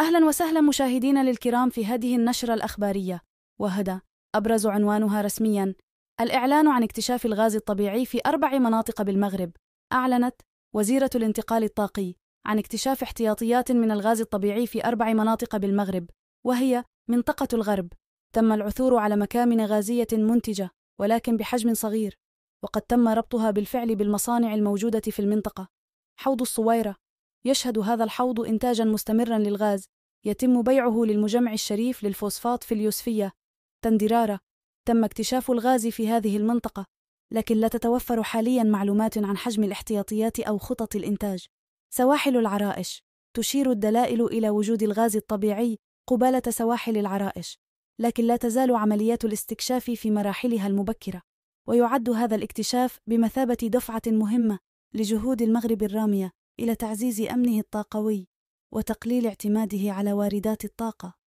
أهلا وسهلا مشاهدينا الكرام في هذه النشرة الأخبارية وهدى أبرز عنوانها رسميا الإعلان عن اكتشاف الغاز الطبيعي في أربع مناطق بالمغرب أعلنت وزيرة الانتقال الطاقي عن اكتشاف احتياطيات من الغاز الطبيعي في أربع مناطق بالمغرب وهي منطقة الغرب تم العثور على مكامن غازية منتجة ولكن بحجم صغير وقد تم ربطها بالفعل بالمصانع الموجودة في المنطقة حوض الصويرة يشهد هذا الحوض إنتاجا مستمرا للغاز يتم بيعه للمجمع الشريف للفوسفات في اليوسفية تندرارة تم اكتشاف الغاز في هذه المنطقة لكن لا تتوفر حاليا معلومات عن حجم الاحتياطيات أو خطط الإنتاج سواحل العرائش تشير الدلائل إلى وجود الغاز الطبيعي قبالة سواحل العرائش لكن لا تزال عمليات الاستكشاف في مراحلها المبكرة ويعد هذا الاكتشاف بمثابة دفعة مهمة لجهود المغرب الرامية الى تعزيز امنه الطاقوي وتقليل اعتماده على واردات الطاقه